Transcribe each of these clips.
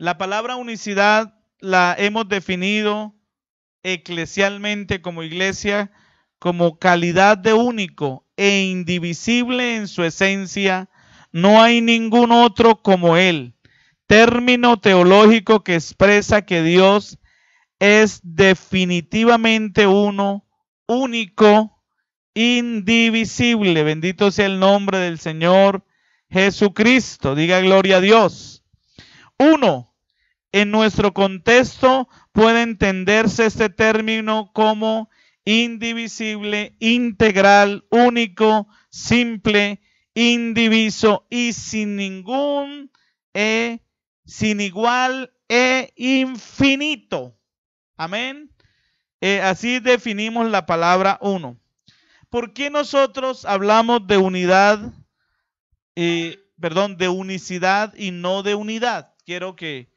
La palabra unicidad la hemos definido eclesialmente como iglesia como calidad de único e indivisible en su esencia. No hay ningún otro como Él. Término teológico que expresa que Dios es definitivamente uno, único, indivisible. Bendito sea el nombre del Señor Jesucristo. Diga gloria a Dios. Uno, en nuestro contexto puede entenderse este término como indivisible, integral, único, simple, indiviso y sin ningún, e, sin igual e infinito. Amén. Eh, así definimos la palabra uno. ¿Por qué nosotros hablamos de unidad, eh, perdón, de unicidad y no de unidad? Quiero que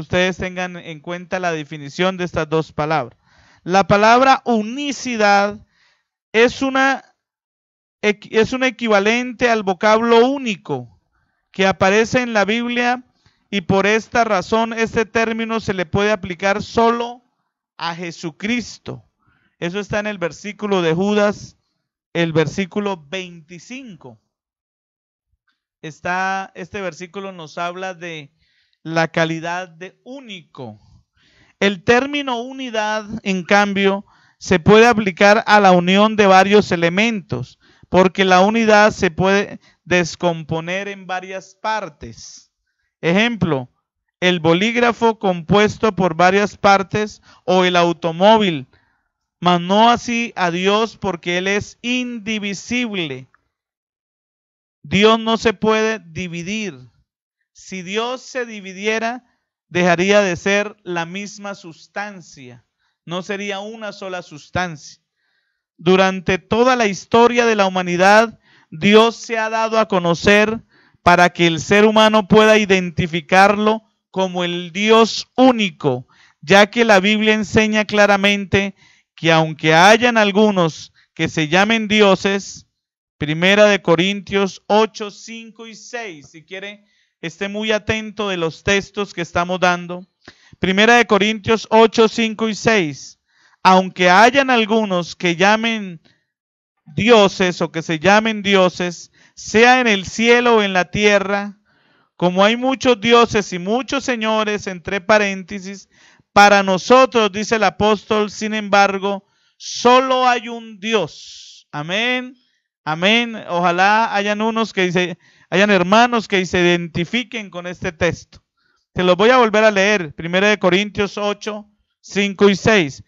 ustedes tengan en cuenta la definición de estas dos palabras. La palabra unicidad es, una, es un equivalente al vocablo único que aparece en la Biblia y por esta razón este término se le puede aplicar solo a Jesucristo. Eso está en el versículo de Judas, el versículo 25. Está, este versículo nos habla de la calidad de único. El término unidad, en cambio, se puede aplicar a la unión de varios elementos, porque la unidad se puede descomponer en varias partes. Ejemplo, el bolígrafo compuesto por varias partes o el automóvil, mas no así a Dios porque Él es indivisible. Dios no se puede dividir. Si Dios se dividiera, dejaría de ser la misma sustancia, no sería una sola sustancia. Durante toda la historia de la humanidad, Dios se ha dado a conocer para que el ser humano pueda identificarlo como el Dios único, ya que la Biblia enseña claramente que aunque hayan algunos que se llamen dioses, Primera de Corintios 8, 5 y 6, si quiere esté muy atento de los textos que estamos dando. Primera de Corintios 8, 5 y 6. Aunque hayan algunos que llamen dioses o que se llamen dioses, sea en el cielo o en la tierra, como hay muchos dioses y muchos señores, entre paréntesis, para nosotros, dice el apóstol, sin embargo, solo hay un Dios. Amén. Amén. Ojalá hayan unos que dice, hayan hermanos que se identifiquen con este texto. Te lo voy a volver a leer. Primero de Corintios 8, 5 y 6.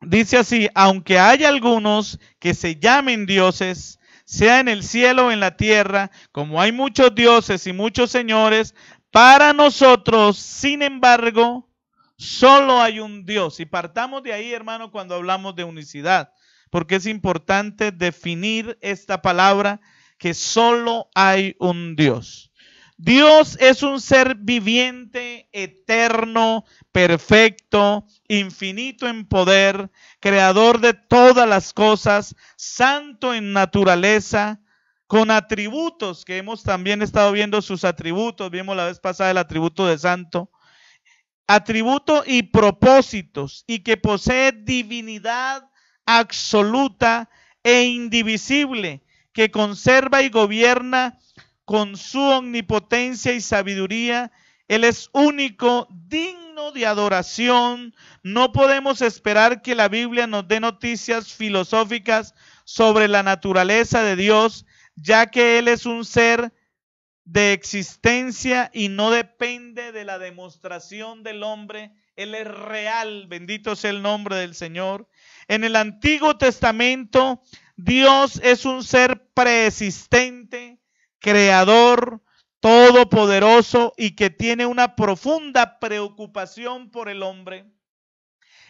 Dice así, aunque haya algunos que se llamen dioses, sea en el cielo o en la tierra, como hay muchos dioses y muchos señores, para nosotros, sin embargo, solo hay un Dios. Y partamos de ahí, hermano, cuando hablamos de unicidad, porque es importante definir esta palabra que solo hay un Dios. Dios es un ser viviente, eterno, perfecto, infinito en poder, creador de todas las cosas, santo en naturaleza, con atributos que hemos también estado viendo sus atributos, vimos la vez pasada el atributo de santo, atributo y propósitos, y que posee divinidad absoluta e indivisible, que conserva y gobierna con su omnipotencia y sabiduría. Él es único, digno de adoración. No podemos esperar que la Biblia nos dé noticias filosóficas sobre la naturaleza de Dios, ya que Él es un ser de existencia y no depende de la demostración del hombre. Él es real, bendito sea el nombre del Señor. En el Antiguo Testamento, Dios es un ser preexistente, creador, todopoderoso y que tiene una profunda preocupación por el hombre.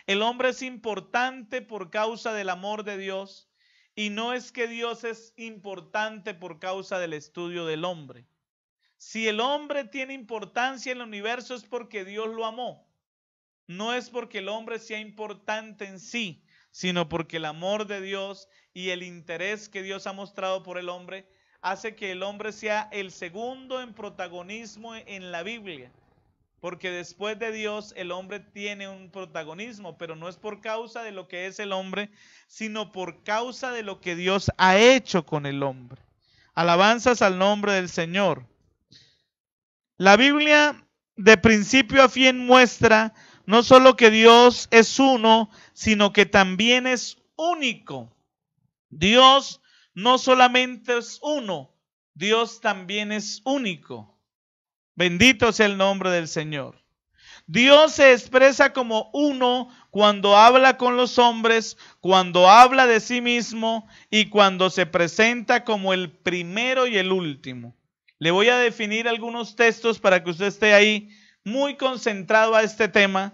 El hombre es importante por causa del amor de Dios y no es que Dios es importante por causa del estudio del hombre. Si el hombre tiene importancia en el universo es porque Dios lo amó. No es porque el hombre sea importante en sí sino porque el amor de Dios y el interés que Dios ha mostrado por el hombre hace que el hombre sea el segundo en protagonismo en la Biblia. Porque después de Dios el hombre tiene un protagonismo, pero no es por causa de lo que es el hombre, sino por causa de lo que Dios ha hecho con el hombre. Alabanzas al nombre del Señor. La Biblia de principio a fin muestra no solo que Dios es uno, sino que también es único. Dios no solamente es uno, Dios también es único. Bendito sea el nombre del Señor. Dios se expresa como uno cuando habla con los hombres, cuando habla de sí mismo y cuando se presenta como el primero y el último. Le voy a definir algunos textos para que usted esté ahí muy concentrado a este tema.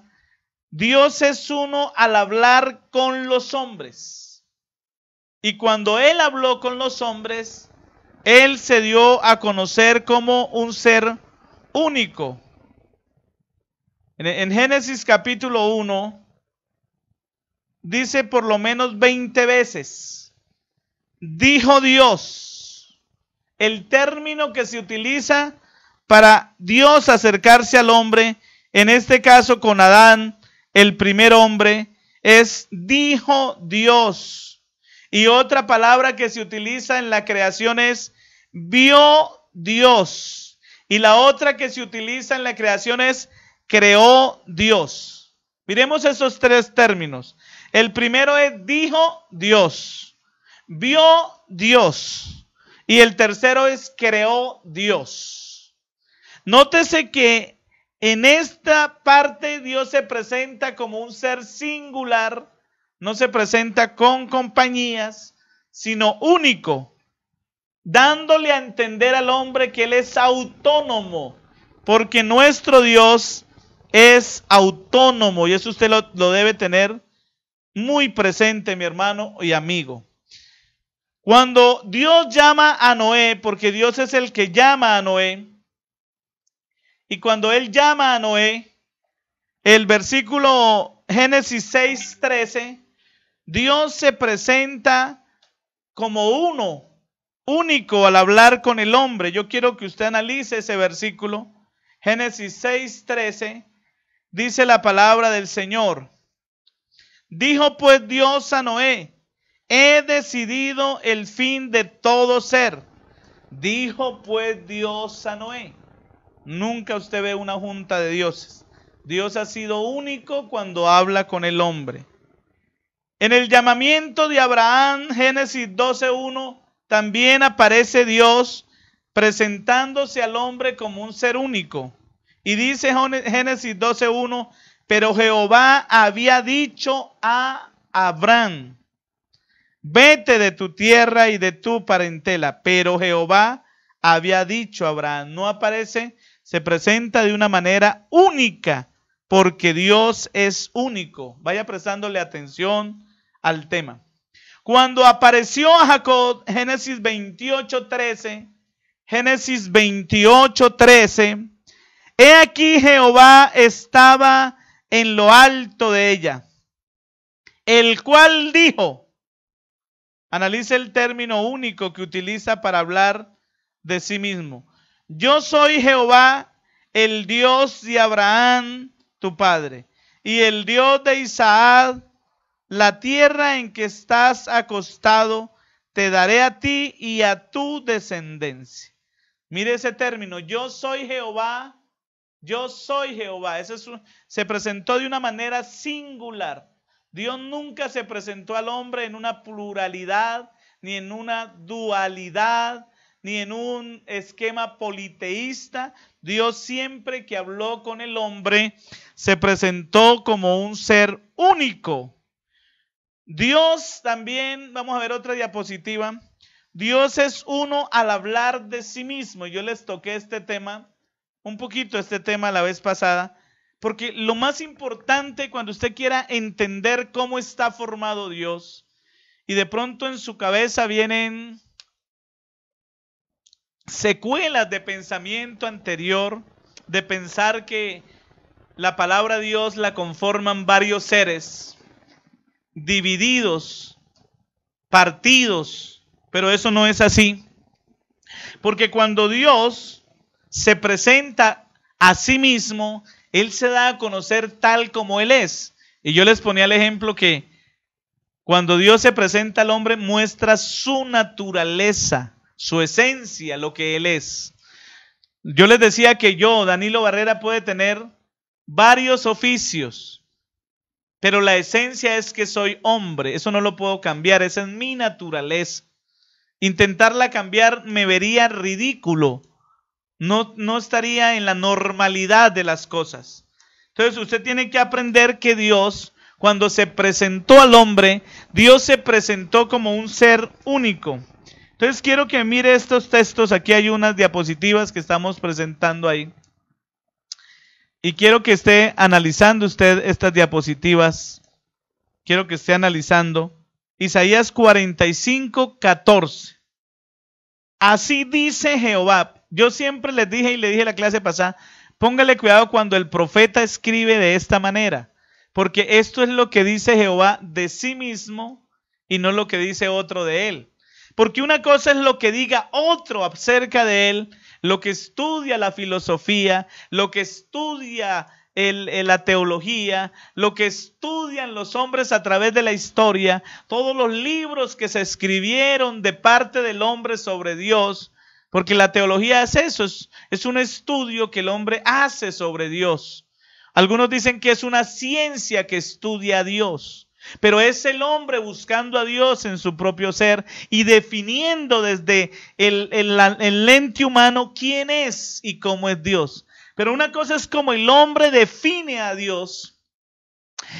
Dios es uno al hablar con los hombres. Y cuando Él habló con los hombres, Él se dio a conocer como un ser único. En, Génesis capítulo 1 dice por lo menos 20 veces, dijo Dios. El término que se utiliza para Dios acercarse al hombre, en este caso con Adán, el primer hombre, es dijo Dios. Y otra palabra que se utiliza en la creación es vio Dios. Y la otra que se utiliza en la creación es creó Dios. Miremos esos tres términos. El primero es dijo Dios, vio Dios. Y el tercero es creó Dios. Nótese que en esta parte Dios se presenta como un ser singular, no se presenta con compañías, sino único, dándole a entender al hombre que él es autónomo, porque nuestro Dios es autónomo y eso usted lo, debe tener muy presente, mi hermano y amigo. Cuando Dios llama a Noé, porque Dios es el que llama a Noé, y cuando él llama a Noé, el versículo Génesis 6, Dios se presenta como uno, único al hablar con el hombre. Yo quiero que usted analice ese versículo. Génesis 6, dice la palabra del Señor. Dijo pues Dios a Noé, he decidido el fin de todo ser. Dijo pues Dios a Noé. Nunca usted ve una junta de dioses. Dios ha sido único cuando habla con el hombre. En el llamamiento de Abraham, Génesis 12.1, también aparece Dios presentándose al hombre como un ser único. Y dice Génesis 12.1, pero Jehová había dicho a Abraham, vete de tu tierra y de tu parentela. Pero Jehová había dicho a Abraham, no aparece se presenta de una manera única, porque Dios es único. Vaya prestándole atención al tema. Cuando apareció a Jacob, Génesis 28, 13, Génesis 28, 13, he aquí Jehová estaba en lo alto de ella, el cual dijo, analice el término único que utiliza para hablar de sí mismo, yo soy Jehová, el Dios de Abraham, tu padre, y el Dios de Isaac, la tierra en que estás acostado, te daré a ti y a tu descendencia. Mire ese término, yo soy Jehová, yo soy Jehová. Ese se presentó de una manera singular. Dios nunca se presentó al hombre en una pluralidad, ni en una dualidad, ni en un esquema politeísta. Dios siempre que habló con el hombre se presentó como un ser único. Dios también, vamos a ver otra diapositiva. Dios es uno al hablar de sí mismo. Yo les toqué este tema, un poquito este tema la vez pasada, porque lo más importante cuando usted quiera entender cómo está formado Dios, y de pronto en su cabeza vienen secuelas de pensamiento anterior, de pensar que la palabra Dios la conforman varios seres divididos, partidos, pero eso no es así. Porque cuando Dios se presenta a sí mismo, Él se da a conocer tal como Él es. Y yo les ponía el ejemplo que cuando Dios se presenta al hombre, muestra su naturaleza su esencia, lo que Él es. Yo les decía que yo, Danilo Barrera, puede tener varios oficios, pero la esencia es que soy hombre, eso no lo puedo cambiar, esa es mi naturaleza. Intentarla cambiar me vería ridículo, no, no estaría en la normalidad de las cosas. Entonces usted tiene que aprender que Dios, cuando se presentó al hombre, Dios se presentó como un ser único. Entonces quiero que mire estos textos. Aquí hay unas diapositivas que estamos presentando ahí. Y quiero que esté analizando usted estas diapositivas. Quiero que esté analizando. Isaías 45, 14. Así dice Jehová. Yo siempre les dije y le dije la clase pasada, póngale cuidado cuando el profeta escribe de esta manera, porque esto es lo que dice Jehová de sí mismo y no lo que dice otro de él. Porque una cosa es lo que diga otro acerca de él, lo que estudia la filosofía, lo que estudia la teología, lo que estudian los hombres a través de la historia, todos los libros que se escribieron de parte del hombre sobre Dios, porque la teología es eso, es un estudio que el hombre hace sobre Dios. Algunos dicen que es una ciencia que estudia a Dios. Pero es el hombre buscando a Dios en su propio ser y definiendo desde el, el, lente humano quién es y cómo es Dios. Pero una cosa es como el hombre define a Dios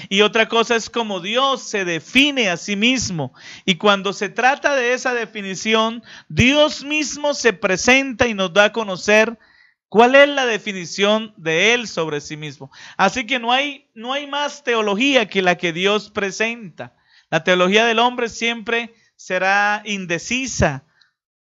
y otra cosa es como Dios se define a sí mismo. Y cuando se trata de esa definición, Dios mismo se presenta y nos da a conocer ¿Cuál es la definición de él sobre sí mismo? Así que no hay, no hay más teología que la que Dios presenta. La teología del hombre siempre será indecisa.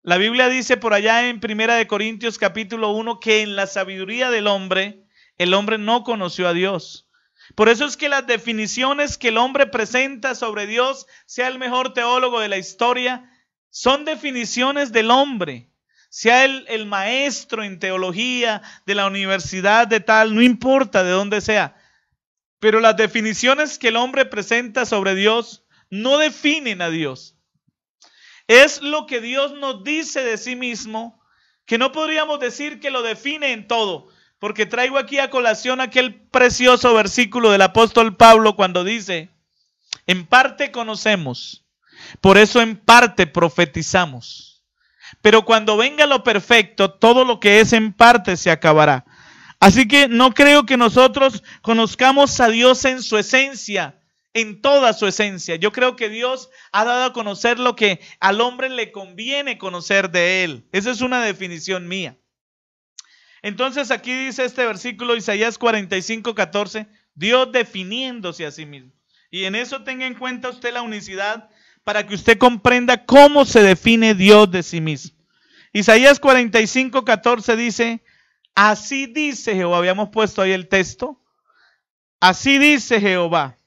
La Biblia dice por allá en Primera de Corintios capítulo 1 que en la sabiduría del hombre el hombre no conoció a Dios. Por eso es que las definiciones que el hombre presenta sobre Dios, sea el mejor teólogo de la historia, son definiciones del hombre sea el, el maestro en teología de la universidad de tal, no importa de dónde sea. Pero las definiciones que el hombre presenta sobre Dios no definen a Dios. Es lo que Dios nos dice de sí mismo, que no podríamos decir que lo define en todo, porque traigo aquí a colación aquel precioso versículo del apóstol Pablo cuando dice, en parte conocemos, por eso en parte profetizamos pero cuando venga lo perfecto, todo lo que es en parte se acabará. Así que no creo que nosotros conozcamos a Dios en su esencia, en toda su esencia. Yo creo que Dios ha dado a conocer lo que al hombre le conviene conocer de él. Esa es una definición mía. Entonces aquí dice este versículo Isaías 45, 14, Dios definiéndose a sí mismo. Y en eso tenga en cuenta usted la unicidad para que usted comprenda cómo se define Dios de sí mismo. Isaías 45, 14 dice, así dice Jehová, habíamos puesto ahí el texto, así dice Jehová.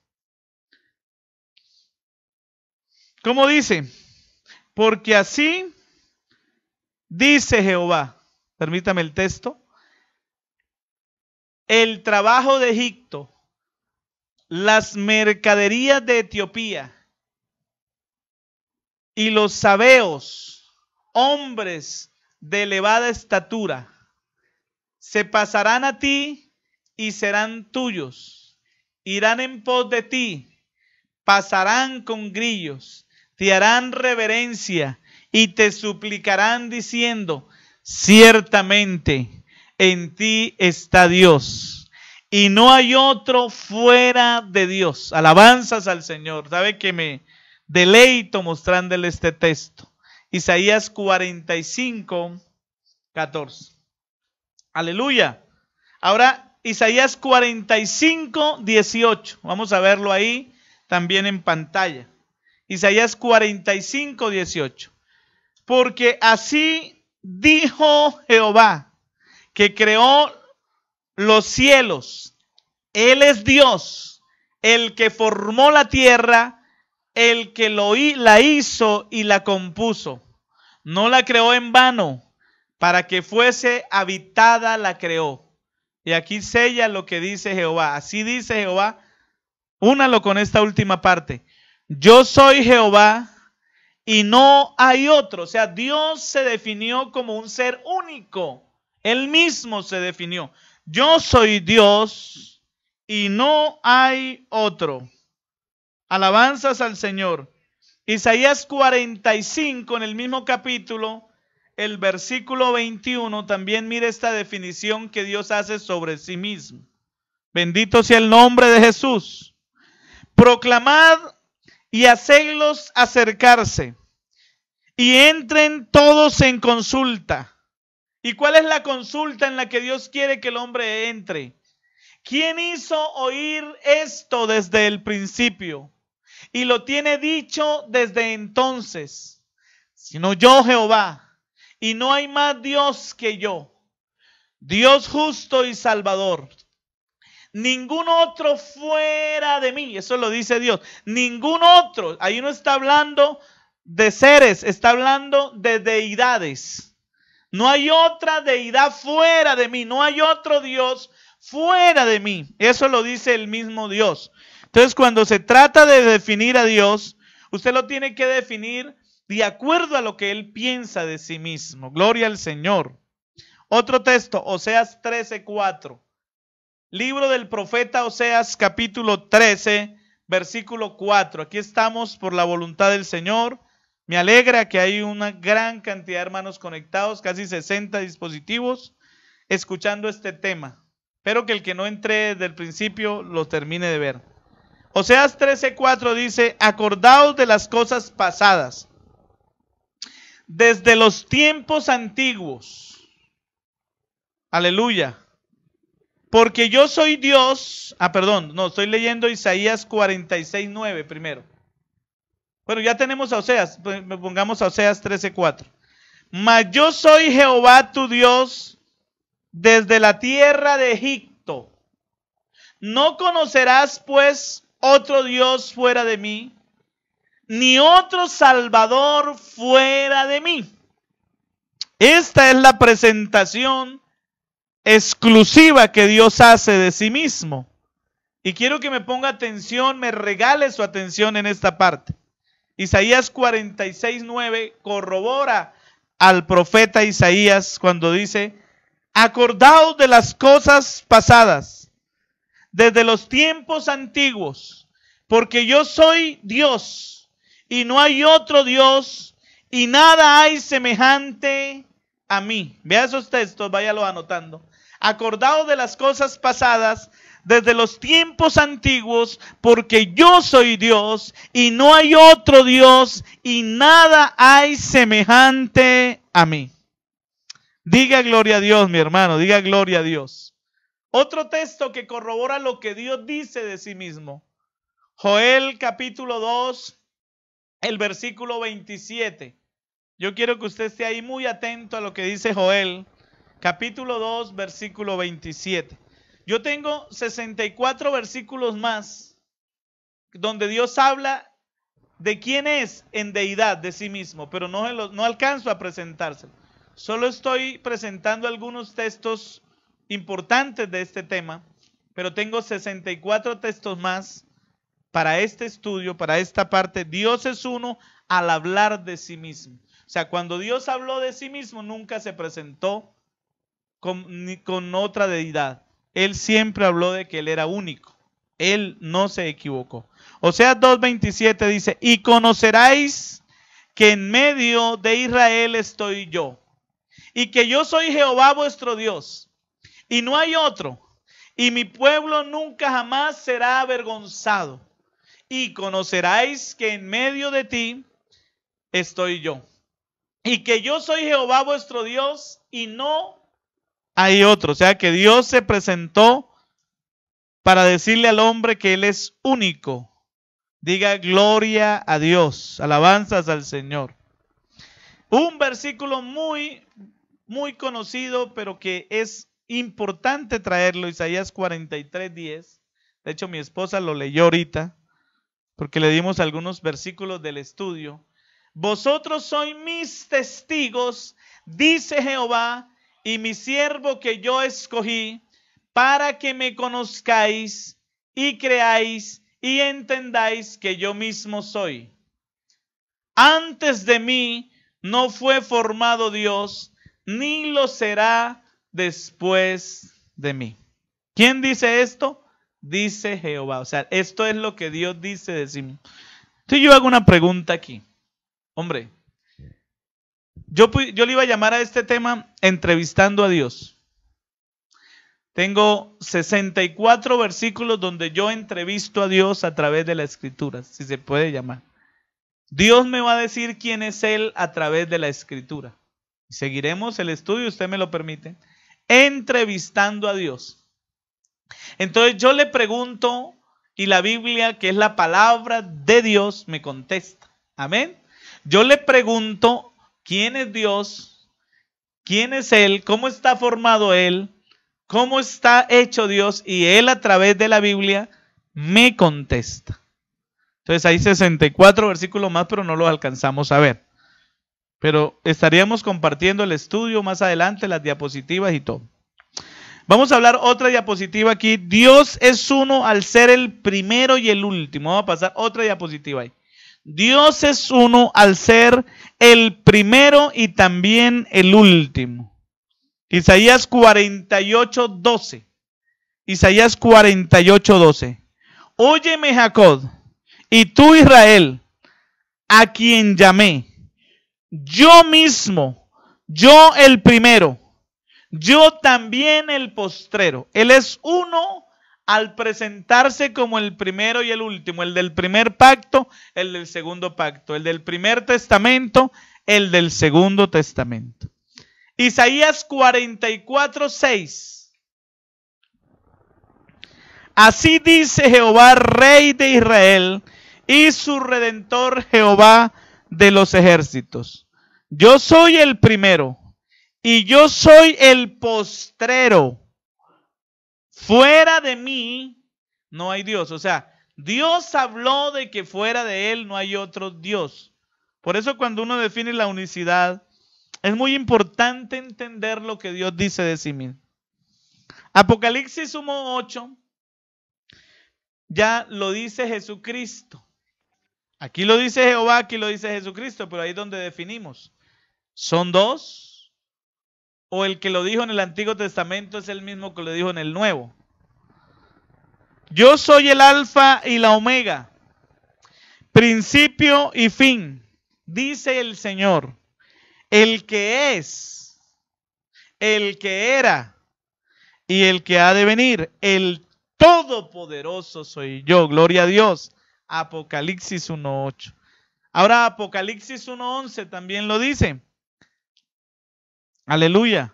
¿Cómo dice? Porque así dice Jehová, permítame el texto, el trabajo de Egipto, las mercaderías de Etiopía, y los sabeos, hombres de elevada estatura, se pasarán a ti y serán tuyos, irán en pos de ti, pasarán con grillos, te harán reverencia y te suplicarán diciendo, ciertamente en ti está Dios. Y no hay otro fuera de Dios. Alabanzas al Señor. ¿Sabe que me, deleito mostrándole este texto. Isaías 45, 14. Aleluya. Ahora, Isaías 45, 18. Vamos a verlo ahí también en pantalla. Isaías 45, 18. Porque así dijo Jehová, que creó los cielos. Él es Dios, el que formó la tierra el que lo, la hizo y la compuso. No la creó en vano, para que fuese habitada la creó. Y aquí sella lo que dice Jehová. Así dice Jehová. Únalo con esta última parte. Yo soy Jehová y no hay otro. O sea, Dios se definió como un ser único. Él mismo se definió. Yo soy Dios y no hay otro. Alabanzas al Señor. Isaías 45 en el mismo capítulo, el versículo 21, también mire esta definición que Dios hace sobre sí mismo. Bendito sea el nombre de Jesús. Proclamad y hacedlos acercarse y entren todos en consulta. ¿Y cuál es la consulta en la que Dios quiere que el hombre entre? ¿Quién hizo oír esto desde el principio? y lo tiene dicho desde entonces, sino yo Jehová, y no hay más Dios que yo, Dios justo y salvador. Ningún otro fuera de mí, eso lo dice Dios, ningún otro, ahí no está hablando de seres, está hablando de deidades. No hay otra deidad fuera de mí, no hay otro Dios fuera de mí. Eso lo dice el mismo Dios. Entonces, cuando se trata de definir a Dios, usted lo tiene que definir de acuerdo a lo que él piensa de sí mismo. Gloria al Señor. Otro texto, Oseas 13:4. Libro del profeta Oseas capítulo 13, versículo 4. Aquí estamos por la voluntad del Señor. Me alegra que hay una gran cantidad de hermanos conectados, casi 60 dispositivos, escuchando este tema. Espero que el que no entre desde el principio lo termine de ver. Oseas 13:4 dice, acordaos de las cosas pasadas. Desde los tiempos antiguos. Aleluya. Porque yo soy Dios. Ah, perdón, no, estoy leyendo Isaías 46:9 primero. Bueno, ya tenemos a Oseas, pues, pongamos a Oseas 13:4. Mas yo soy Jehová tu Dios desde la tierra de Egipto. No conocerás pues otro Dios fuera de mí, ni otro Salvador fuera de mí. Esta es la presentación exclusiva que Dios hace de sí mismo. Y quiero que me ponga atención, me regale su atención en esta parte. Isaías 9 corrobora al profeta Isaías cuando dice, acordaos de las cosas pasadas desde los tiempos antiguos, porque yo soy Dios y no hay otro Dios y nada hay semejante a mí. Vea esos textos, váyalo anotando. Acordado de las cosas pasadas desde los tiempos antiguos, porque yo soy Dios y no hay otro Dios y nada hay semejante a mí. Diga gloria a Dios, mi hermano, diga gloria a Dios. Otro texto que corrobora lo que Dios dice de sí mismo. Joel capítulo 2, el versículo 27. Yo quiero que usted esté ahí muy atento a lo que dice Joel, capítulo 2, versículo 27. Yo tengo 64 versículos más donde Dios habla de quién es en deidad de sí mismo, pero no, no alcanzo a presentárselo. Solo estoy presentando algunos textos importantes de este tema, pero tengo 64 textos más para este estudio, para esta parte. Dios es uno al hablar de sí mismo. O sea, cuando Dios habló de sí mismo, nunca se presentó con, ni con otra deidad. Él siempre habló de que Él era único. Él no se equivocó. O sea, 2.27 dice, y conoceráis que en medio de Israel estoy yo, y que yo soy Jehová vuestro Dios, y no hay otro. Y mi pueblo nunca jamás será avergonzado. Y conoceráis que en medio de ti estoy yo. Y que yo soy Jehová vuestro Dios y no hay otro. O sea que Dios se presentó para decirle al hombre que Él es único. Diga gloria a Dios, alabanzas al Señor. Un versículo muy, muy conocido, pero que es importante traerlo, Isaías 43.10, De hecho, mi esposa lo leyó ahorita, porque le dimos algunos versículos del estudio. Vosotros sois mis testigos, dice Jehová, y mi siervo que yo escogí, para que me conozcáis y creáis y entendáis que yo mismo soy. Antes de mí no fue formado Dios, ni lo será después de mí. ¿Quién dice esto? Dice Jehová. O sea, esto es lo que Dios dice de sí mismo. yo hago una pregunta aquí. Hombre, yo, yo le iba a llamar a este tema entrevistando a Dios. Tengo 64 versículos donde yo entrevisto a Dios a través de la escritura, si se puede llamar. Dios me va a decir quién es Él a través de la escritura. Seguiremos el estudio, usted me lo permite entrevistando a Dios. Entonces yo le pregunto y la Biblia, que es la palabra de Dios, me contesta. Amén. Yo le pregunto quién es Dios, quién es Él, cómo está formado Él, cómo está hecho Dios y Él a través de la Biblia me contesta. Entonces hay 64 versículos más, pero no los alcanzamos a ver. Pero estaríamos compartiendo el estudio más adelante, las diapositivas y todo. Vamos a hablar otra diapositiva aquí. Dios es uno al ser el primero y el último. Vamos a pasar otra diapositiva ahí. Dios es uno al ser el primero y también el último. Isaías 48, 12. Isaías 48, 12. Óyeme Jacob y tú Israel, a quien llamé yo mismo, yo el primero, yo también el postrero. Él es uno al presentarse como el primero y el último, el del primer pacto, el del segundo pacto, el del primer testamento, el del segundo testamento. Isaías 44, 6. Así dice Jehová, rey de Israel, y su redentor Jehová de los ejércitos. Yo soy el primero y yo soy el postrero. Fuera de mí no hay Dios. O sea, Dios habló de que fuera de Él no hay otro Dios. Por eso cuando uno define la unicidad, es muy importante entender lo que Dios dice de sí mismo. Apocalipsis 1.8 ya lo dice Jesucristo. Aquí lo dice Jehová, aquí lo dice Jesucristo, pero ahí es donde definimos. ¿Son dos? ¿O el que lo dijo en el Antiguo Testamento es el mismo que lo dijo en el Nuevo? Yo soy el alfa y la omega, principio y fin, dice el Señor, el que es, el que era y el que ha de venir, el todopoderoso soy yo, gloria a Dios. Apocalipsis 1.8. Ahora Apocalipsis 1.11 también lo dice. Aleluya.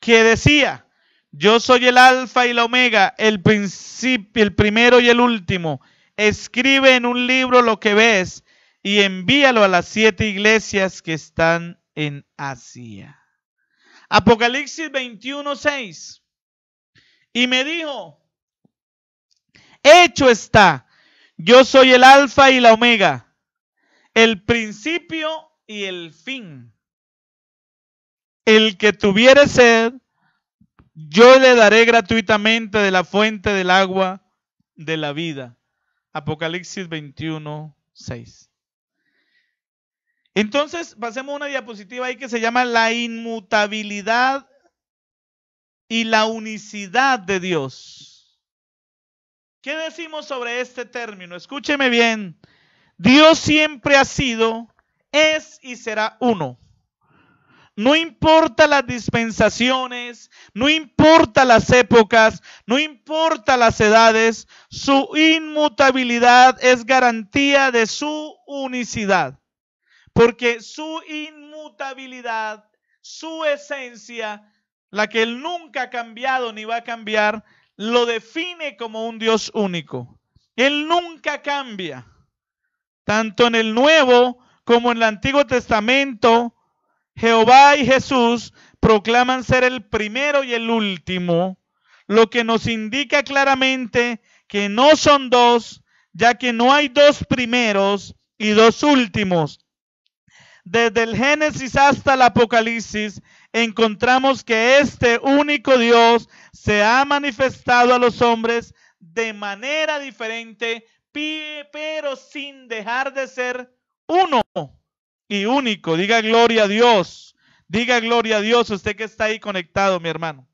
Que decía, yo soy el alfa y la omega, el principio, el primero y el último. Escribe en un libro lo que ves y envíalo a las siete iglesias que están en Asia. Apocalipsis 21, 6. Y me dijo, hecho está, yo soy el alfa y la omega, el principio y el fin. El que tuviere sed, yo le daré gratuitamente de la fuente del agua de la vida. Apocalipsis 21, 6. Entonces, pasemos a una diapositiva ahí que se llama la inmutabilidad y la unicidad de Dios. ¿Qué decimos sobre este término? Escúcheme bien. Dios siempre ha sido, es y será uno. No importa las dispensaciones, no importa las épocas, no importa las edades, su inmutabilidad es garantía de su unicidad. Porque su inmutabilidad, su esencia, la que él nunca ha cambiado ni va a cambiar, lo define como un Dios único. Él nunca cambia. Tanto en el Nuevo como en el Antiguo Testamento, Jehová y Jesús proclaman ser el primero y el último, lo que nos indica claramente que no son dos, ya que no hay dos primeros y dos últimos. Desde el Génesis hasta el Apocalipsis encontramos que este único Dios se ha manifestado a los hombres de manera diferente, pero sin dejar de ser uno y único. Diga gloria a Dios. Diga gloria a Dios usted que está ahí conectado, mi hermano.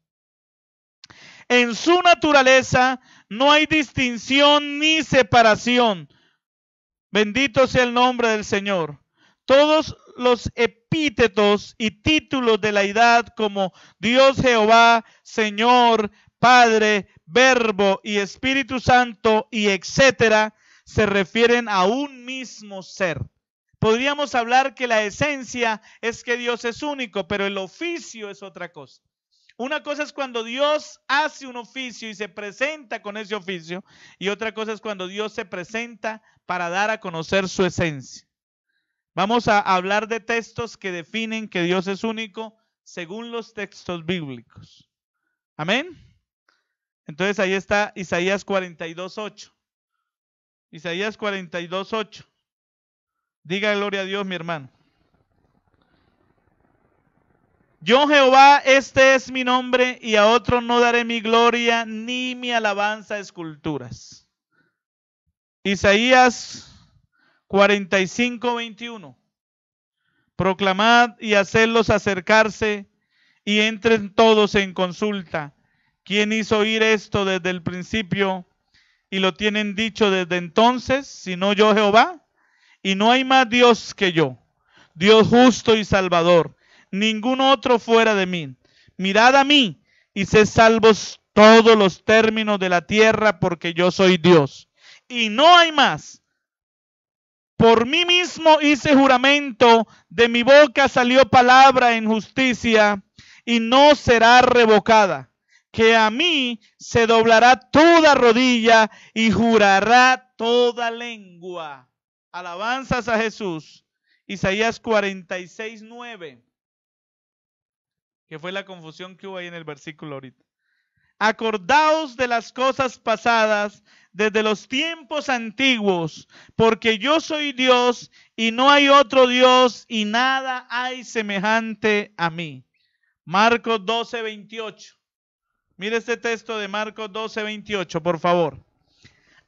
En su naturaleza no hay distinción ni separación. Bendito sea el nombre del Señor. Todos los epítetos y títulos de la edad como Dios Jehová, Señor, Padre, Verbo y Espíritu Santo y etcétera se refieren a un mismo ser. Podríamos hablar que la esencia es que Dios es único, pero el oficio es otra cosa. Una cosa es cuando Dios hace un oficio y se presenta con ese oficio, y otra cosa es cuando Dios se presenta para dar a conocer su esencia. Vamos a hablar de textos que definen que Dios es único según los textos bíblicos. Amén. Entonces ahí está Isaías 42.8. Isaías 42.8. Diga gloria a Dios, mi hermano. Yo Jehová, este es mi nombre, y a otro no daré mi gloria ni mi alabanza a esculturas. Isaías 45.21 Proclamad y hacedlos acercarse y entren todos en consulta. ¿Quién hizo oír esto desde el principio y lo tienen dicho desde entonces, sino yo Jehová? Y no hay más Dios que yo, Dios justo y salvador, ningún otro fuera de mí. Mirad a mí y sé salvos todos los términos de la tierra, porque yo soy Dios. Y no hay más. Por mí mismo hice juramento, de mi boca salió palabra en justicia, y no será revocada que a mí se doblará toda rodilla y jurará toda lengua alabanzas a Jesús, Isaías 46, 9, que fue la confusión que hubo ahí en el versículo ahorita. Acordaos de las cosas pasadas desde los tiempos antiguos, porque yo soy Dios y no hay otro Dios y nada hay semejante a mí. Marcos 12, 28. Mire este texto de Marcos 12, 28, por favor.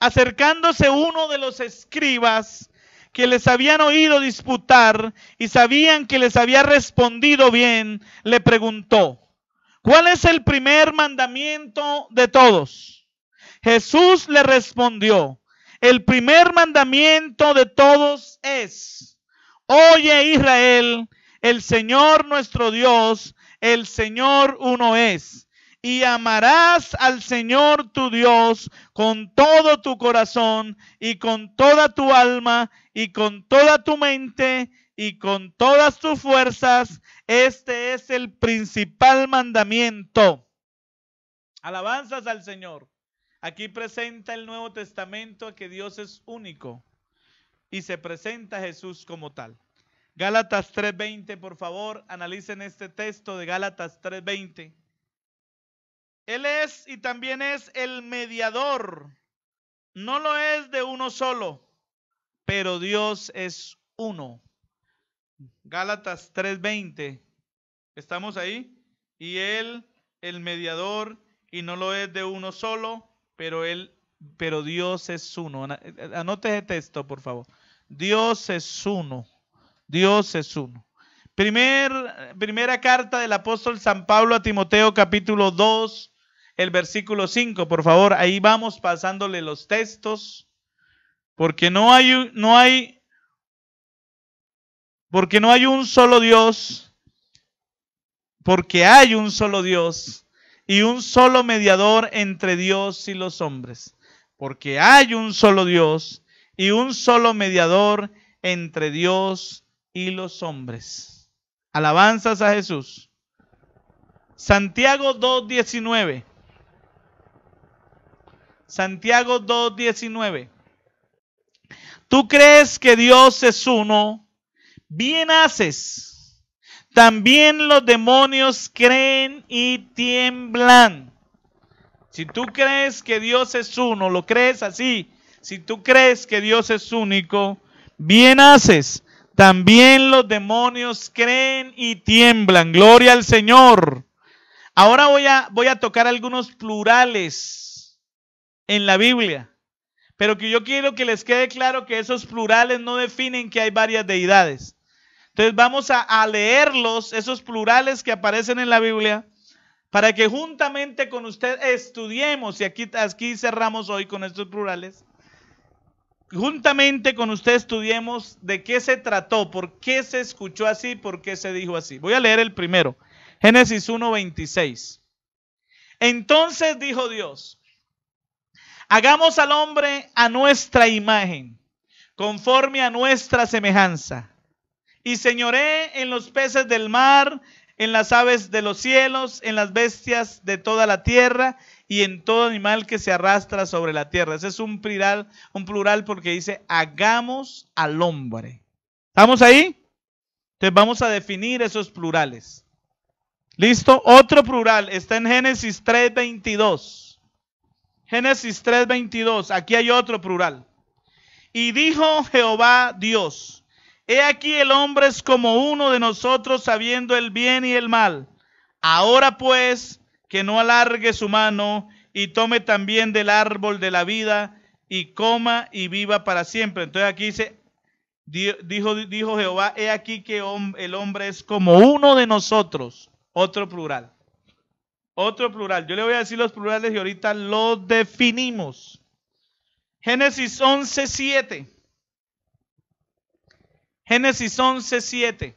Acercándose uno de los escribas, que les habían oído disputar y sabían que les había respondido bien, le preguntó, ¿cuál es el primer mandamiento de todos? Jesús le respondió, el primer mandamiento de todos es, oye Israel, el Señor nuestro Dios, el Señor uno es y amarás al Señor tu Dios con todo tu corazón y con toda tu alma y con toda tu mente y con todas tus fuerzas. Este es el principal mandamiento. Alabanzas al Señor. Aquí presenta el Nuevo Testamento que Dios es único y se presenta Jesús como tal. Gálatas 3:20, por favor, analicen este texto de Gálatas 3:20. Él es y también es el mediador. No lo es de uno solo, pero Dios es uno. Gálatas 3:20. ¿Estamos ahí? Y Él, el mediador, y no lo es de uno solo, pero Él, pero Dios es uno. Anote ese texto, por favor. Dios es uno. Dios es uno. Primer, primera carta del apóstol San Pablo a Timoteo capítulo 2, el versículo 5, por favor. Ahí vamos pasándole los textos. Porque no hay, no hay, porque no hay un solo Dios, porque hay un solo Dios y un solo mediador entre Dios y los hombres. Porque hay un solo Dios y un solo mediador entre Dios y los hombres. Alabanzas a Jesús. Santiago 2.19. Santiago 2.19 tú crees que Dios es uno, bien haces. También los demonios creen y tiemblan. Si tú crees que Dios es uno, lo crees así. Si tú crees que Dios es único, bien haces. También los demonios creen y tiemblan. Gloria al Señor. Ahora voy a, voy a tocar algunos plurales en la Biblia. Pero que yo quiero que les quede claro que esos plurales no definen que hay varias deidades. Entonces vamos a, leerlos, esos plurales que aparecen en la Biblia, para que juntamente con usted estudiemos, y aquí, aquí cerramos hoy con estos plurales, juntamente con usted estudiemos de qué se trató, por qué se escuchó así, por qué se dijo así. Voy a leer el primero, Génesis 1.26. Entonces dijo Dios, Hagamos al hombre a nuestra imagen, conforme a nuestra semejanza. Y señoré en los peces del mar, en las aves de los cielos, en las bestias de toda la tierra y en todo animal que se arrastra sobre la tierra. Ese es un plural, un plural porque dice, hagamos al hombre. ¿Estamos ahí? Entonces vamos a definir esos plurales. ¿Listo? Otro plural está en Génesis 3.22. Génesis 3:22, aquí hay otro plural. Y dijo Jehová Dios, he aquí el hombre es como uno de nosotros sabiendo el bien y el mal. Ahora pues, que no alargue su mano y tome también del árbol de la vida y coma y viva para siempre. Entonces aquí dice, dijo, dijo Jehová, he aquí que el hombre es como uno de nosotros, otro plural otro plural. Yo le voy a decir los plurales y ahorita los definimos. Génesis 11.7. Génesis 11.7.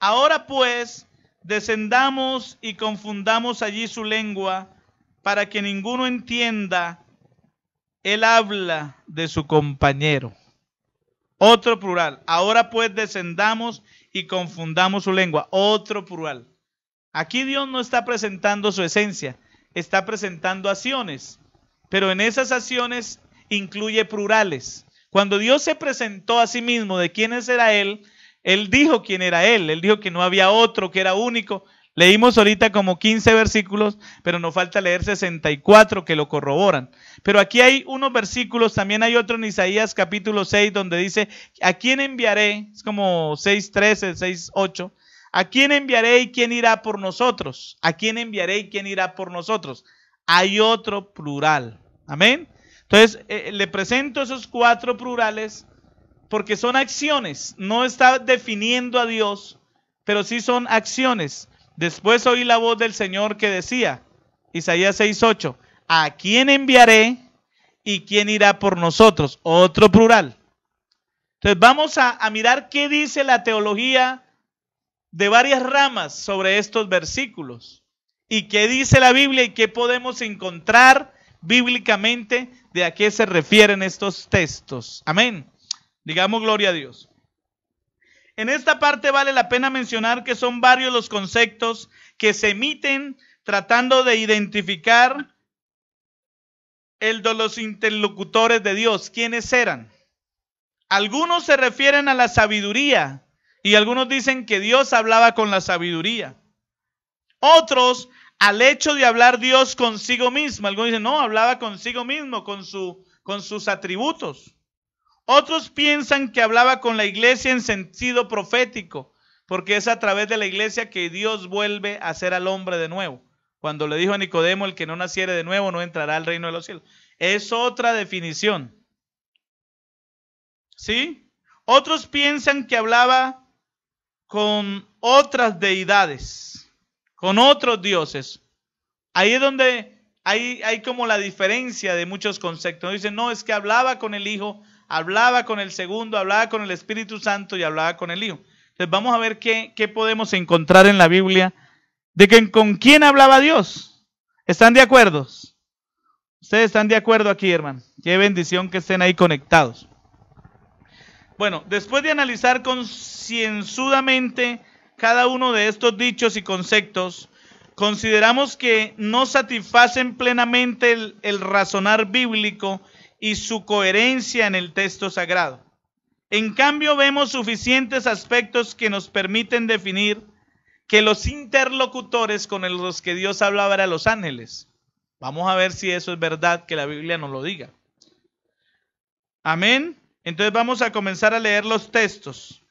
Ahora pues, descendamos y confundamos allí su lengua para que ninguno entienda. Él habla de su compañero. Otro plural. Ahora pues descendamos y confundamos su lengua. Otro plural. Aquí Dios no está presentando su esencia, está presentando acciones, pero en esas acciones incluye plurales. Cuando Dios se presentó a sí mismo de quiénes era Él, Él dijo quién era Él, Él dijo que no había otro, que era único. Leímos ahorita como 15 versículos, pero nos falta leer 64 que lo corroboran. Pero aquí hay unos versículos, también hay otro en Isaías capítulo 6 donde dice, ¿a quién enviaré? Es como 6.13, 6.8 ¿A quién enviaré y quién irá por nosotros? ¿A quién enviaré y quién irá por nosotros? Hay otro plural. Amén. Entonces, eh, eh, le presento esos cuatro plurales porque son acciones. No está definiendo a Dios, pero sí son acciones. Después oí la voz del Señor que decía, Isaías 6:8, ¿a quién enviaré y quién irá por nosotros? Otro plural. Entonces vamos a, a mirar qué dice la teología de varias ramas sobre estos versículos. ¿Y qué dice la Biblia y qué podemos encontrar bíblicamente de a qué se refieren estos textos? Amén. Digamos gloria a Dios. En esta parte vale la pena mencionar que son varios los conceptos que se emiten tratando de identificar el de los interlocutores de Dios. ¿Quiénes eran? Algunos se refieren a la sabiduría, y algunos dicen que Dios hablaba con la sabiduría. Otros al hecho de hablar Dios consigo mismo. Algunos dicen, no, hablaba consigo mismo, con, su, con sus atributos. Otros piensan que hablaba con la iglesia en sentido profético, porque es a través de la iglesia que Dios vuelve a ser al hombre de nuevo. Cuando le dijo a Nicodemo, el que no naciere de nuevo no entrará al reino de los cielos. Es otra definición. ¿Sí? Otros piensan que hablaba con otras deidades, con otros dioses. Ahí es donde hay, hay como la diferencia de muchos conceptos. Dicen, no, es que hablaba con el Hijo, hablaba con el segundo, hablaba con el Espíritu Santo y hablaba con el Hijo. Entonces vamos a ver qué, podemos encontrar en la Biblia de que, con quién hablaba Dios. ¿Están de acuerdo? Ustedes están de acuerdo aquí, hermano. Qué bendición que estén ahí conectados. Bueno, después de analizar concienzudamente cada uno de estos dichos y conceptos, consideramos que no satisfacen plenamente el, razonar bíblico y su coherencia en el texto sagrado. En cambio, vemos suficientes aspectos que nos permiten definir que los interlocutores con los que Dios hablaba eran los ángeles. Vamos a ver si eso es verdad, que la Biblia nos lo diga. Amén. Entonces vamos a comenzar a leer los textos.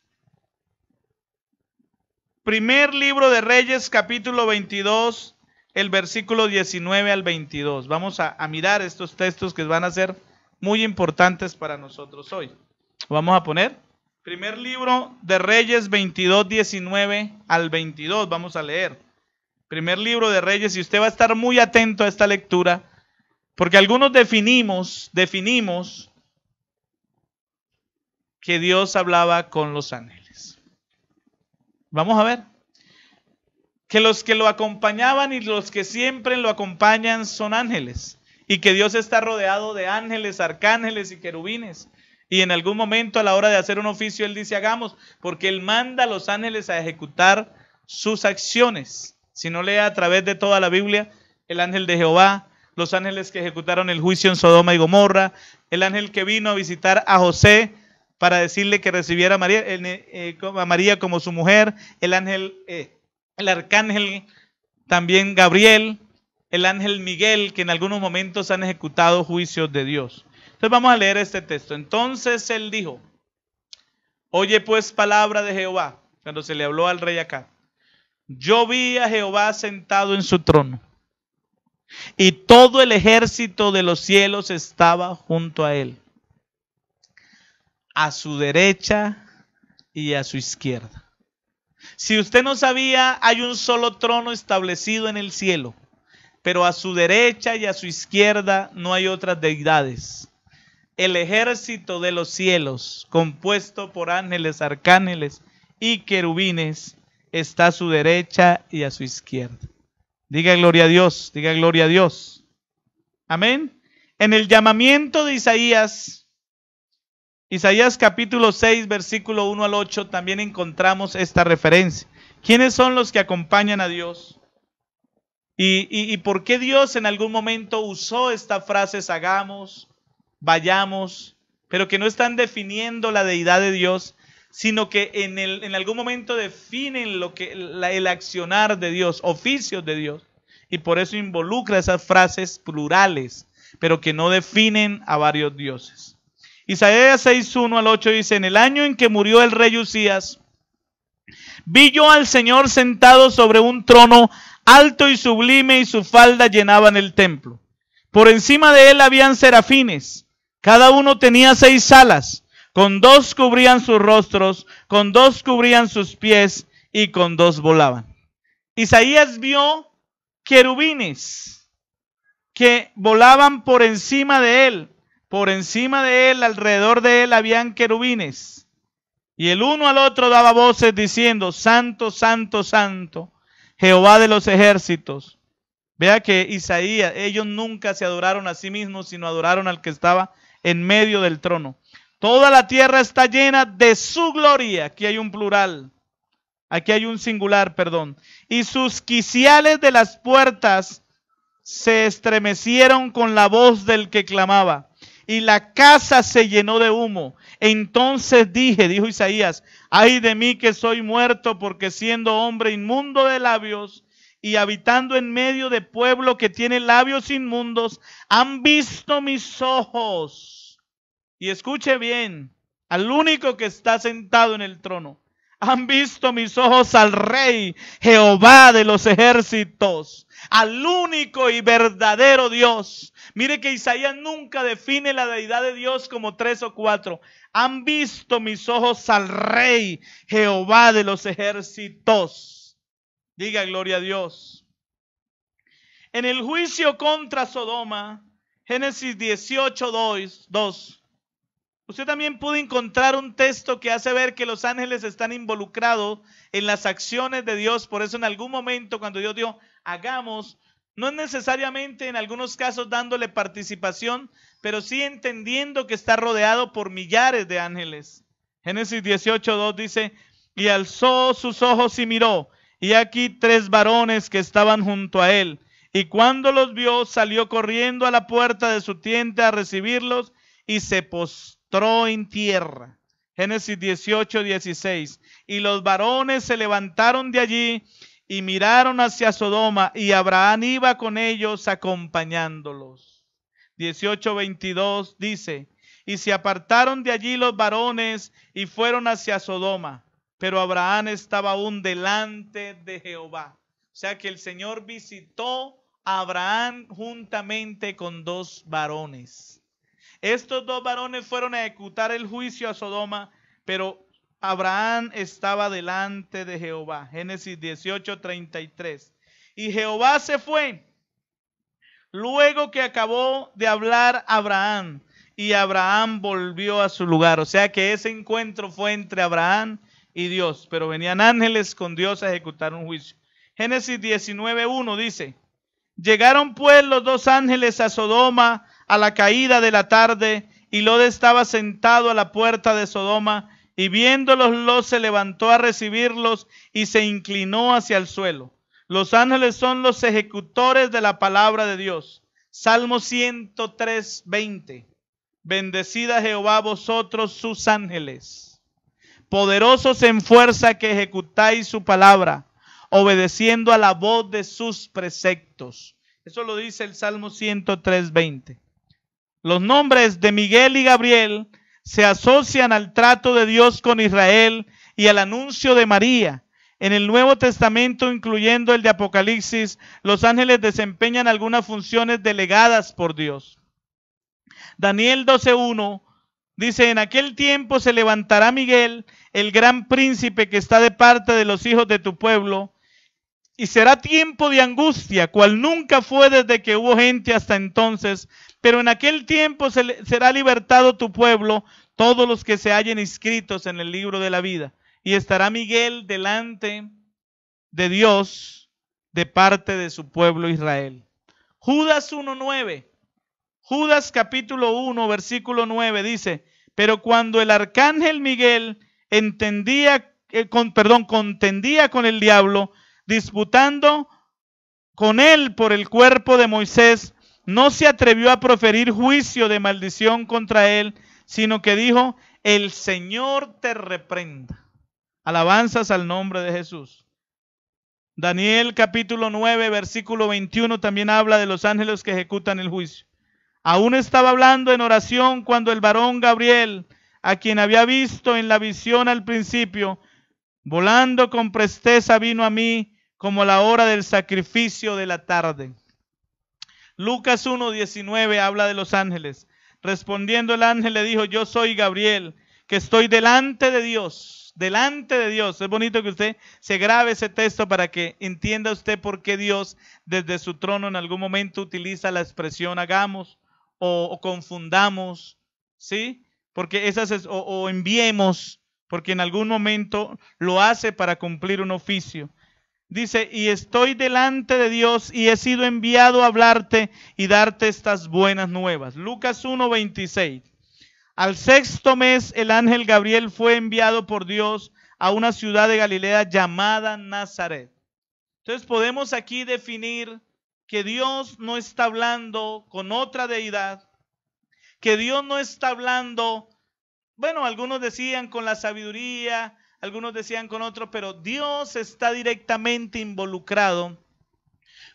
Primer libro de Reyes, capítulo 22, el versículo 19 al 22. Vamos a, mirar estos textos que van a ser muy importantes para nosotros hoy. Vamos a poner primer libro de Reyes 22, 19 al 22. Vamos a leer. Primer libro de Reyes y usted va a estar muy atento a esta lectura porque algunos definimos, definimos que Dios hablaba con los ángeles. Vamos a ver. Que los que lo acompañaban y los que siempre lo acompañan son ángeles. Y que Dios está rodeado de ángeles, arcángeles y querubines. Y en algún momento a la hora de hacer un oficio, Él dice hagamos, porque Él manda a los ángeles a ejecutar sus acciones. Si no lea a través de toda la Biblia, el ángel de Jehová, los ángeles que ejecutaron el juicio en Sodoma y Gomorra, el ángel que vino a visitar a José para decirle que recibiera a María, eh, María como su mujer, el ángel, eh, el arcángel, también Gabriel, el ángel Miguel, que en algunos momentos han ejecutado juicios de Dios. Entonces vamos a leer este texto. Entonces él dijo, oye pues palabra de Jehová, cuando se le habló al rey acá, yo vi a Jehová sentado en su trono y todo el ejército de los cielos estaba junto a él a su derecha y a su izquierda. Si usted no sabía, hay un solo trono establecido en el cielo, pero a su derecha y a su izquierda no hay otras deidades. El ejército de los cielos, compuesto por ángeles, arcángeles y querubines, está a su derecha y a su izquierda. Diga gloria a Dios, diga gloria a Dios. Amén. En el llamamiento de Isaías, Isaías capítulo 6, versículo 1 al 8, también encontramos esta referencia. ¿Quiénes son los que acompañan a Dios? ¿Y, por qué Dios en algún momento usó esta frase, hagamos, vayamos, pero que no están definiendo la deidad de Dios, sino que en, el, en algún momento definen lo que, el accionar de Dios, oficios de Dios. Y por eso involucra esas frases plurales, pero que no definen a varios dioses. Isaías 6.1 al 8 dice, en el año en que murió el rey Usías, vi yo al Señor sentado sobre un trono alto y sublime y su falda llenaba el templo. Por encima de él habían serafines, cada uno tenía seis alas, con dos cubrían sus rostros, con dos cubrían sus pies y con dos volaban. Isaías vio querubines que volaban por encima de él por encima de él, alrededor de él, habían querubines. Y el uno al otro daba voces diciendo, Santo, Santo, Santo, Jehová de los ejércitos. Vea que Isaías, ellos nunca se adoraron a sí mismos, sino adoraron al que estaba en medio del trono. Toda la tierra está llena de su gloria. Aquí hay un plural. Aquí hay un singular, perdón. Y sus quiciales de las puertas se estremecieron con la voz del que clamaba y la casa se llenó de humo. Entonces dije, dijo Isaías, ay de mí que soy muerto porque siendo hombre inmundo de labios y habitando en medio de pueblo que tiene labios inmundos, han visto mis ojos. Y escuche bien, al único que está sentado en el trono han visto mis ojos al Rey, Jehová de los ejércitos, al único y verdadero Dios. Mire que Isaías nunca define la deidad de Dios como tres o cuatro. Han visto mis ojos al Rey, Jehová de los ejércitos. Diga gloria a Dios. En el juicio contra Sodoma, Génesis 18, 2, Usted también pudo encontrar un texto que hace ver que los ángeles están involucrados en las acciones de Dios. Por eso en algún momento cuando Dios dijo, hagamos, no es necesariamente en algunos casos dándole participación, pero sí entendiendo que está rodeado por millares de ángeles. Génesis 18.2 dice, y alzó sus ojos y miró, y aquí tres varones que estaban junto a él. Y cuando los vio, salió corriendo a la puerta de su tienda a recibirlos y se posó en tierra. Génesis 18, 16. Y los varones se levantaron de allí y miraron hacia Sodoma y Abraham iba con ellos acompañándolos. 18, 22 dice, y se apartaron de allí los varones y fueron hacia Sodoma, pero Abraham estaba aún delante de Jehová. O sea que el Señor visitó a Abraham juntamente con dos varones. Estos dos varones fueron a ejecutar el juicio a Sodoma, pero Abraham estaba delante de Jehová. Génesis 18, Y Jehová se fue. Luego que acabó de hablar Abraham, y Abraham volvió a su lugar. O sea que ese encuentro fue entre Abraham y Dios, pero venían ángeles con Dios a ejecutar un juicio. Génesis 19.1 dice, llegaron pues los dos ángeles a Sodoma a la caída de la tarde, y lo estaba sentado a la puerta de Sodoma, y viéndolos Lot se levantó a recibirlos y se inclinó hacia el suelo. Los ángeles son los ejecutores de la palabra de Dios. Salmo 103, 20. Bendecida Jehová vosotros sus ángeles, poderosos en fuerza que ejecutáis su palabra, obedeciendo a la voz de sus preceptos. Eso lo dice el Salmo 103, 20. Los nombres de Miguel y Gabriel se asocian al trato de Dios con Israel y al anuncio de María. En el Nuevo Testamento, incluyendo el de Apocalipsis, los ángeles desempeñan algunas funciones delegadas por Dios. Daniel 12.1 dice, en aquel tiempo se levantará Miguel, el gran príncipe que está de parte de los hijos de tu pueblo, y será tiempo de angustia, cual nunca fue desde que hubo gente hasta entonces, pero en aquel tiempo se será libertado tu pueblo, todos los que se hallen inscritos en el libro de la vida. Y estará Miguel delante de Dios de parte de su pueblo Israel. Judas 1.9, Judas capítulo 1, versículo 9 dice, pero cuando el arcángel Miguel entendía, eh, con, perdón, contendía con el diablo, disputando con él por el cuerpo de Moisés, no se atrevió a proferir juicio de maldición contra él, sino que dijo, el Señor te reprenda. Alabanzas al nombre de Jesús. Daniel capítulo 9, versículo 21 también habla de los ángeles que ejecutan el juicio. Aún estaba hablando en oración cuando el varón Gabriel, a quien había visto en la visión al principio, volando con presteza vino a mí como la hora del sacrificio de la tarde. Lucas 1.19 habla de los ángeles. Respondiendo el ángel le dijo, yo soy Gabriel, que estoy delante de Dios, delante de Dios. Es bonito que usted se grabe ese texto para que entienda usted por qué Dios desde su trono en algún momento utiliza la expresión hagamos o, confundamos, ¿sí? Porque esas es, o enviemos, porque en algún momento lo hace para cumplir un oficio. Dice, y estoy delante de Dios y he sido enviado a hablarte y darte estas buenas nuevas. Lucas 1, 26. Al sexto mes el ángel Gabriel fue enviado por Dios a una ciudad de Galilea llamada Nazaret. Entonces podemos aquí definir que Dios no está hablando con otra deidad, que Dios no está hablando, bueno, algunos decían con la sabiduría, algunos decían con otros, pero Dios está directamente involucrado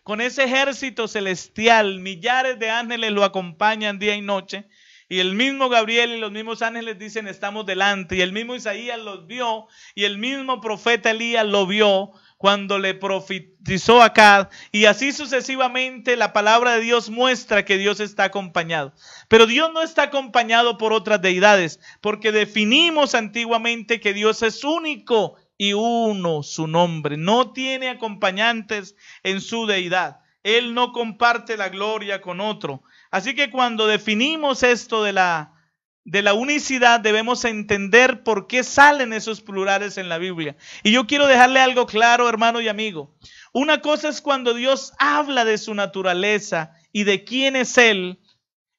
con ese ejército celestial. Millares de ángeles lo acompañan día y noche. Y el mismo Gabriel y los mismos ángeles dicen, estamos delante. Y el mismo Isaías los vio. Y el mismo profeta Elías lo vio cuando le profetizó a Cad, y así sucesivamente la palabra de Dios muestra que Dios está acompañado. Pero Dios no está acompañado por otras deidades, porque definimos antiguamente que Dios es único y uno su nombre, no tiene acompañantes en su deidad. Él no comparte la gloria con otro. Así que cuando definimos esto de la de la unicidad debemos entender por qué salen esos plurales en la Biblia. Y yo quiero dejarle algo claro, hermano y amigo. Una cosa es cuando Dios habla de su naturaleza y de quién es Él,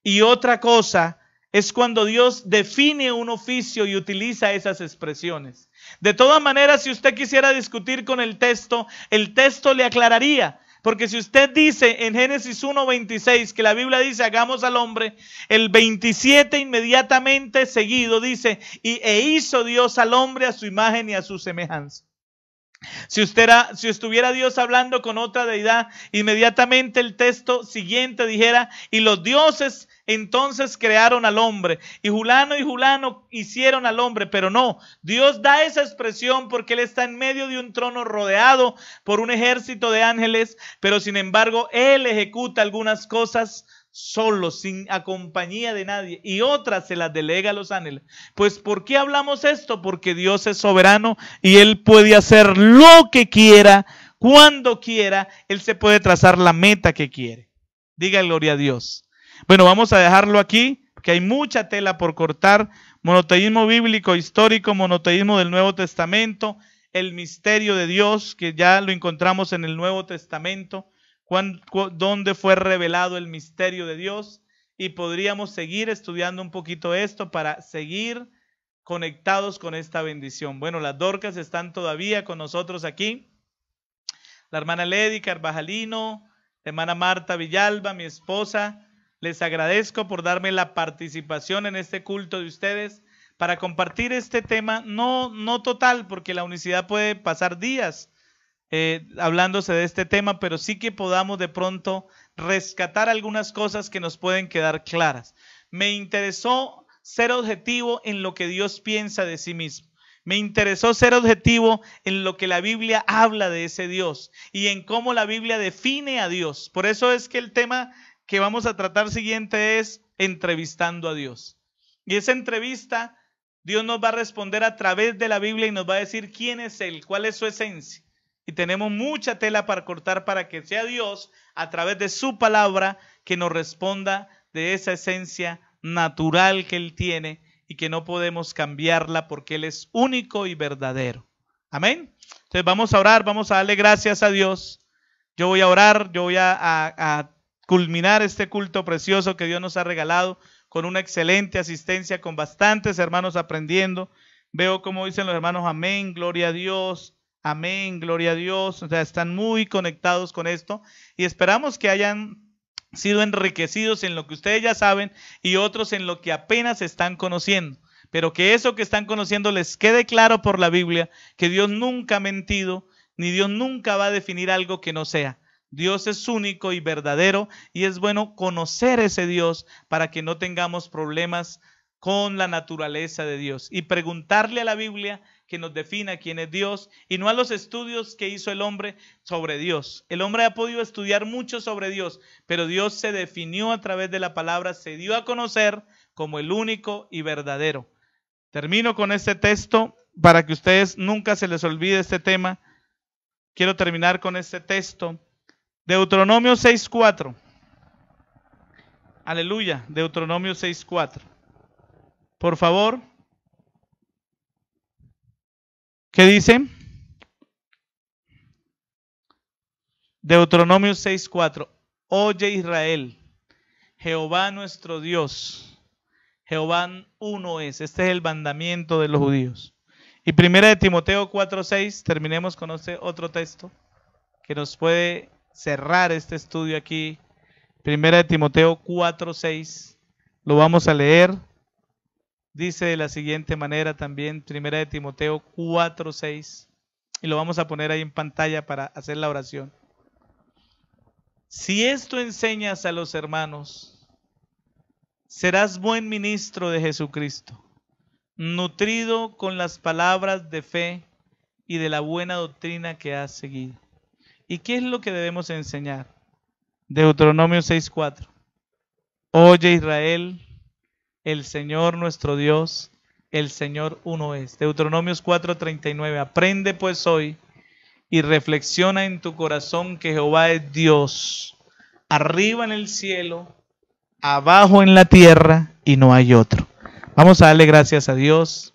y otra cosa es cuando Dios define un oficio y utiliza esas expresiones. De todas maneras, si usted quisiera discutir con el texto, el texto le aclararía porque si usted dice en Génesis 1.26 que la Biblia dice hagamos al hombre, el 27 inmediatamente seguido dice, y e hizo Dios al hombre a su imagen y a su semejanza. Si, si estuviera Dios hablando con otra deidad, inmediatamente el texto siguiente dijera, y los dioses entonces crearon al hombre, y Julano y Julano hicieron al hombre, pero no, Dios da esa expresión porque Él está en medio de un trono rodeado por un ejército de ángeles, pero sin embargo Él ejecuta algunas cosas solo, sin compañía de nadie, y otras se las delega a los ángeles. Pues ¿por qué hablamos esto? Porque Dios es soberano y Él puede hacer lo que quiera, cuando quiera, Él se puede trazar la meta que quiere. Diga gloria a Dios. Bueno, vamos a dejarlo aquí, porque hay mucha tela por cortar. Monoteísmo bíblico, histórico, monoteísmo del Nuevo Testamento, el misterio de Dios, que ya lo encontramos en el Nuevo Testamento dónde fue revelado el misterio de Dios y podríamos seguir estudiando un poquito esto para seguir conectados con esta bendición. Bueno, las Dorcas están todavía con nosotros aquí. La hermana Lady Carvajalino, la hermana Marta Villalba, mi esposa, les agradezco por darme la participación en este culto de ustedes para compartir este tema, no, no total, porque la unicidad puede pasar días, eh, hablándose de este tema, pero sí que podamos de pronto rescatar algunas cosas que nos pueden quedar claras. Me interesó ser objetivo en lo que Dios piensa de sí mismo. Me interesó ser objetivo en lo que la Biblia habla de ese Dios y en cómo la Biblia define a Dios. Por eso es que el tema que vamos a tratar siguiente es entrevistando a Dios. Y esa entrevista Dios nos va a responder a través de la Biblia y nos va a decir quién es Él, cuál es su esencia. Y tenemos mucha tela para cortar para que sea Dios, a través de su palabra, que nos responda de esa esencia natural que Él tiene y que no podemos cambiarla porque Él es único y verdadero. Amén. Entonces vamos a orar, vamos a darle gracias a Dios. Yo voy a orar, yo voy a, culminar este culto precioso que Dios nos ha regalado con una excelente asistencia, con bastantes hermanos aprendiendo. Veo como dicen los hermanos, amén, gloria a Dios, Amén, gloria a Dios. O sea, están muy conectados con esto y esperamos que hayan sido enriquecidos en lo que ustedes ya saben y otros en lo que apenas están conociendo. Pero que eso que están conociendo les quede claro por la Biblia, que Dios nunca ha mentido, ni Dios nunca va a definir algo que no sea. Dios es único y verdadero y es bueno conocer ese Dios para que no tengamos problemas con la naturaleza de Dios y preguntarle a la Biblia que nos defina quién es Dios y no a los estudios que hizo el hombre sobre Dios. El hombre ha podido estudiar mucho sobre Dios, pero Dios se definió a través de la palabra, se dio a conocer como el único y verdadero. Termino con este texto para que ustedes nunca se les olvide este tema. Quiero terminar con este texto. Deuteronomio 6.4. Aleluya, Deuteronomio 6.4. Por favor. ¿Qué dice? Deuteronomio 6:4. Oye Israel, Jehová nuestro Dios, Jehová uno es. Este es el mandamiento de los judíos. Y primera de Timoteo 4:6, terminemos con este otro texto que nos puede cerrar este estudio aquí. Primera de Timoteo 4:6. Lo vamos a leer dice de la siguiente manera también, primera de Timoteo 4.6, y lo vamos a poner ahí en pantalla para hacer la oración. Si esto enseñas a los hermanos, serás buen ministro de Jesucristo, nutrido con las palabras de fe y de la buena doctrina que has seguido. ¿Y qué es lo que debemos enseñar? Deuteronomio 6:4. Oye Israel, el Señor nuestro Dios, el Señor uno es. Deuteronomios 4:39. Aprende pues hoy y reflexiona en tu corazón que Jehová es Dios, arriba en el cielo, abajo en la tierra y no hay otro. Vamos a darle gracias a Dios.